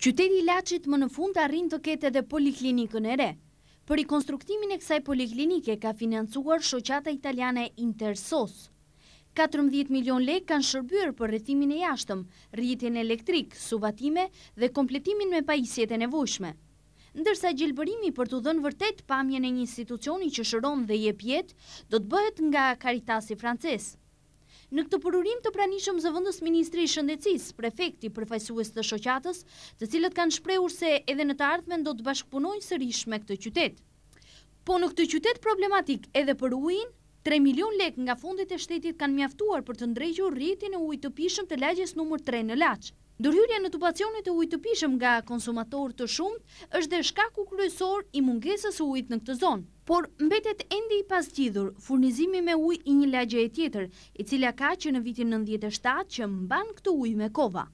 Qyteti i Laçit më në fund arrin të ketë edhe poliklinikën e re. Për rikonstruktimin e kësaj poliklinike ka financuar shoqata italiane Intersos. 14 milion lek kanë shërbyer për rrëtimin e jashtëm, rritjen elektrik, suvatime dhe kompletimin me pajisjet e nevojshme. Ndërsa gjelbërimi për të dhënë vërtet pamjen e një institucioni që shëron dhe je pjetë, do të bëhet nga karitasi francesë. Në këtë përurim të pranishëm zëvëndës Ministri Shëndecis, prefekti përfajsues të shoqatës, të cilët kanë shpreur se edhe në të ardhmen do të bashkëpunojnë sërish me këtë qytet. Po në këtë qytet problematik edhe për ujin, 3 milion lek nga fundit e shtetit kanë mjaftuar për të ndrejgjur rritin e ujtë të pishëm të lagjes nëmër 3 në laqë. Dërhyrja në tupacionit e ujtë pishëm nga konsumator të shumët është dhe shkaku kryesor i mungesës ujtë në këtë zonë. Por mbetet endi i pas gjithur, furnizimi me uj i një lagje e tjetër, i cila ka që në vitin 97 që mban këtë uj me kova.